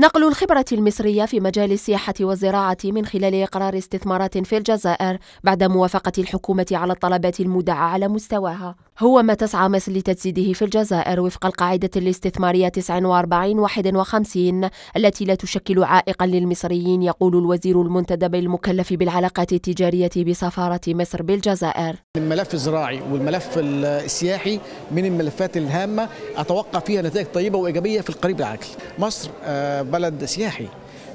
نقل الخبرة المصرية في مجال السياحة والزراعة من خلال إقرار استثمارات في الجزائر بعد موافقة الحكومة على الطلبات المودعة على مستواها هو ما تسعى مصر لتجسيده في الجزائر وفق القاعدة الاستثمارية 49 51 التي لا تشكل عائقا للمصريين يقول الوزير المنتدب المكلف بالعلاقات التجارية بسفارة مصر بالجزائر الملف الزراعي والملف السياحي من الملفات الهامة أتوقع فيها نتائج طيبة وإيجابية في القريب العاجل مصر آه، بلد سياحي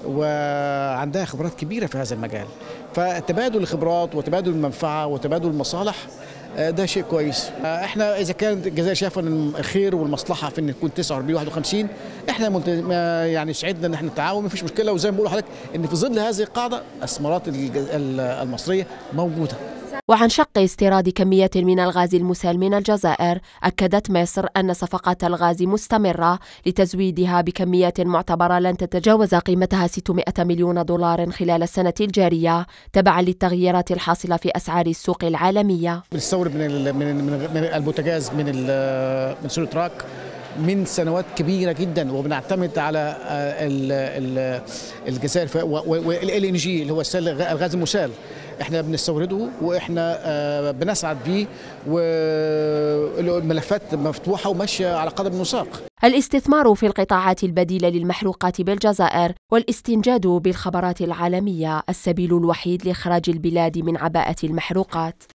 وعندها خبرات كبيرة في هذا المجال فتبادل الخبرات وتبادل المنفعة وتبادل المصالح آه، ده شيء كويس آه، احنا اذا كانت الجزائر شايفه ان الخير والمصلحه في ان تكون 49 51 احنا ملتزم آه، يعني سعدنا ان احنا نتعاون مفيش مشكله وزي ما بقول لحضرتك ان في ظل هذه القاعده الاستثمارات المصريه موجوده وعن شق استيراد كمية من الغاز المسال من الجزائر أكدت مصر أن صفقة الغاز مستمرة لتزويدها بكمية معتبرة لن تتجاوز قيمتها 600 مليون دولار خلال السنة الجارية تبعا للتغييرات الحاصلة في أسعار السوق العالمية بنستورد من من البوتاجاز من من سولتراك من سنوات كبيره جدا وبنعتمد على الجزائر والال ان جي اللي هو الغاز المسال احنا بنستورده واحنا آه، بنسعد بيه والملفات مفتوحه وماشيه على قدم وساق الاستثمار في القطاعات البديله للمحروقات بالجزائر والاستنجاد بالخبرات العالميه السبيل الوحيد لاخراج البلاد من عباءه المحروقات